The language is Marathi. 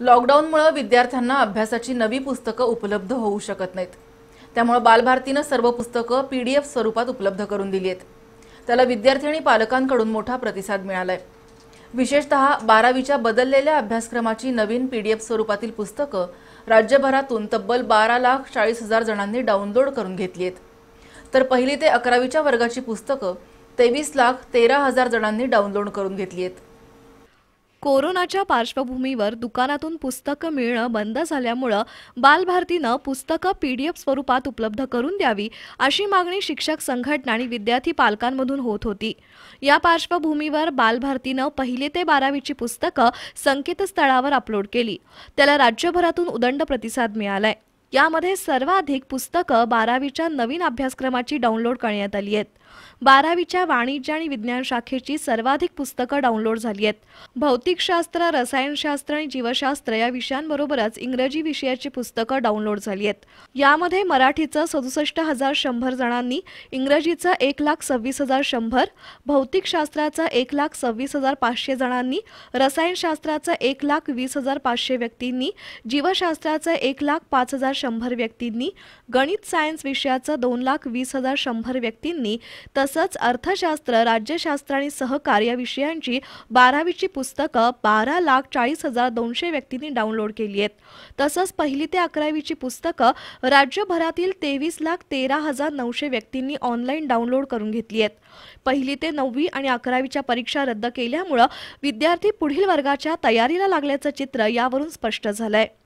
लॉकडाऊनमुळे विद्यार्थ्यांना अभ्यासाची नवी पुस्तकं उपलब्ध होऊ शकत नाहीत त्यामुळे बालभारतीनं सर्व पुस्तकं पीडीएफ स्वरूपात उपलब्ध करून दिली आहेत त्याला विद्यार्थी आणि पालकांकडून मोठा प्रतिसाद मिळालाय विशेषत बारावीच्या बदललेल्या अभ्यासक्रमाची नवीन पीडीएफ स्वरूपातील पुस्तकं राज्यभरातून तब्बल बारा लाख चाळीस हजार जणांनी डाउनलोड करून घेतली आहेत तर पहिली ते अकरावीच्या वर्गाची पुस्तकं तेवीस लाख तेरा हजार जणांनी डाउनलोड करून घेतली आहेत कोरोनाच्या पार्श्वभूमीवर दुकानातून पुस्तकं मिळणं बंद झाल्यामुळं बालभारतीनं पुस्तकं पीडीएफ स्वरूपात उपलब्ध करून द्यावी अशी मागणी शिक्षक संघटना आणि विद्यार्थी पालकांमधून होत होती या पार्श्वभूमीवर बालभारतीनं पहिले ते बारावीची पुस्तकं संकेतस्थळावर अपलोड केली त्याला राज्यभरातून उदंड प्रतिसाद मिळालाय यामध्ये सर्वाधिक पुस्तकं बारावीच्या नवीन अभ्यासक्रमाची डाउनलोड करण्यात आली आहेत बारावीच्या वाणिज्य आणि विज्ञान शाखेची सर्वाधिक पुस्तकं डाउनलोड झाली आहेत भौतिकशास्त्र रसायनशास्त्र आणि जीवशास्त्र या विषयांबरोबरच इंग्रजी विषयाची पुस्तकं डाउनलोड झाली आहेत यामध्ये मराठीचं सदुसष्ट हजार शंभर जणांनी इंग्रजीचं एक लाख सव्वीस हजार शंभर भौतिकशास्त्राचं एक लाख सव्वीस हजार पाचशे जणांनी रसायनशास्त्राचं एक लाख वीस हजार पाचशे व्यक्तींनी जीवशास्त्राचं एक लाख पाच हजार शंभर व्यक्तींनी गणित सायन्स विषयाचं दोन लाख वीस हजार शंभर व्यक्तींनी तसंच अर्थशास्त्र राज्यशास्त्र आणि सहकार या विषयांची बारावीची पुस्तकं बारा लाख चाळीस हजार दोनशे व्यक्तींनी डाउनलोड केली आहेत तसंच पहिली ते अकरावीची पुस्तकं राज्यभरातील तेवीस लाख तेरा हजार नऊशे व्यक्तींनी ऑनलाईन डाउनलोड करून घेतली आहेत पहिली ते नववी आणि अकरावीच्या परीक्षा रद्द केल्यामुळं विद्यार्थी पुढील वर्गाच्या तयारीला लागल्याचं चित्र यावरून स्पष्ट झालंय